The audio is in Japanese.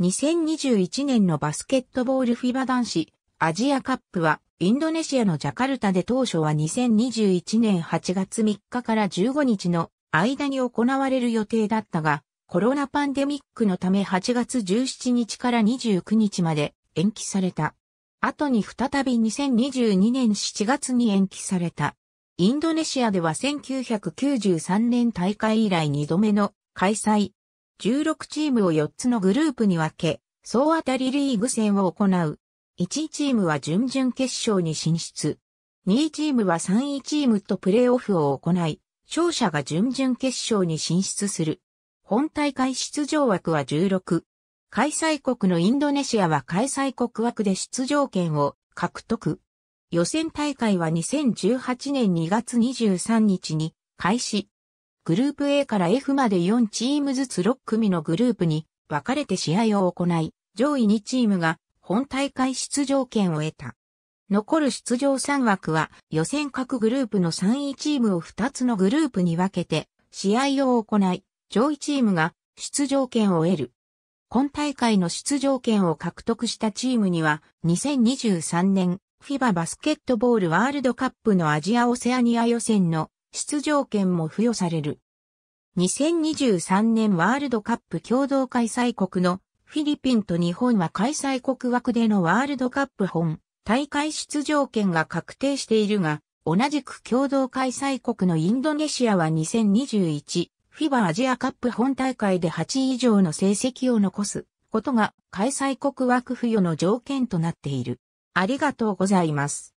2021年のバスケットボールフィバ男子アジアカップはインドネシアのジャカルタで当初は2021年8月3日から15日の間に行われる予定だったがコロナパンデミックのため8月17日から29日まで延期された。後に再び2022年7月に延期された。インドネシアでは1993年大会以来2度目の開催16チームを4つのグループに分け、総当たりリーグ戦を行う。1チームは準々決勝に進出。2チームは3位チームとプレーオフを行い、勝者が準々決勝に進出する。本大会出場枠は16。開催国のインドネシアは開催国枠で出場権を獲得。予選大会は2018年2月23日に開始。グループ A から F まで4チームずつ6組のグループに分かれて試合を行い、上位2チームが本大会出場権を得た。残る出場3枠は予選各グループの3位チームを2つのグループに分けて試合を行い、上位チームが出場権を得る。今大会の出場権を獲得したチームには2023年 FIBA バスケットボールワールドカップのアジアオセアニア予選の出場権も付与される。2023年ワールドカップ共同開催国のフィリピンと日本は開催国枠でのワールドカップ本大会出場権が確定しているが、同じく共同開催国のインドネシアは2021フィバアジアカップ本大会で8位以上の成績を残すことが開催国枠付与の条件となっている。ありがとうございます。